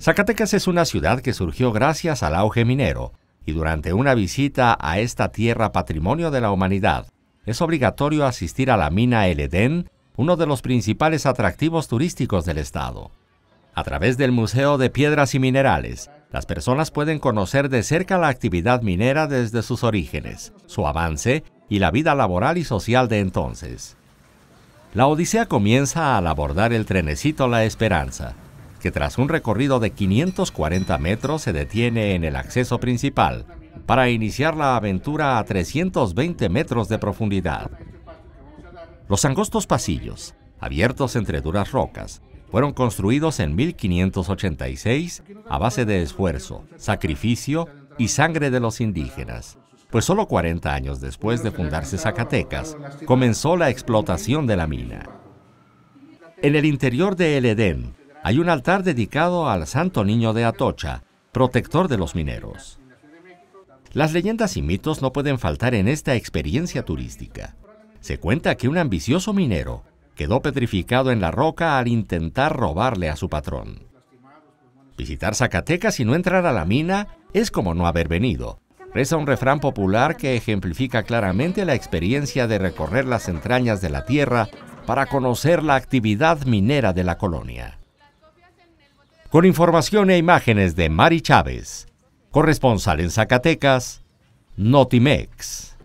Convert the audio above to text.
Zacatecas es una ciudad que surgió gracias al auge minero y durante una visita a esta tierra patrimonio de la humanidad es obligatorio asistir a la mina El Edén, uno de los principales atractivos turísticos del estado. A través del Museo de Piedras y Minerales, las personas pueden conocer de cerca la actividad minera desde sus orígenes, su avance y la vida laboral y social de entonces. La odisea comienza al abordar el trenecito La Esperanza, tras un recorrido de 540 metros se detiene en el acceso principal para iniciar la aventura a 320 metros de profundidad. Los angostos pasillos, abiertos entre duras rocas, fueron construidos en 1586 a base de esfuerzo, sacrificio y sangre de los indígenas, pues solo 40 años después de fundarse Zacatecas, comenzó la explotación de la mina. En el interior de El Edén, hay un altar dedicado al Santo Niño de Atocha, protector de los mineros. Las leyendas y mitos no pueden faltar en esta experiencia turística. Se cuenta que un ambicioso minero quedó petrificado en la roca al intentar robarle a su patrón. Visitar Zacatecas y no entrar a la mina es como no haber venido, reza un refrán popular que ejemplifica claramente la experiencia de recorrer las entrañas de la tierra para conocer la actividad minera de la colonia con información e imágenes de Mari Chávez, corresponsal en Zacatecas, Notimex.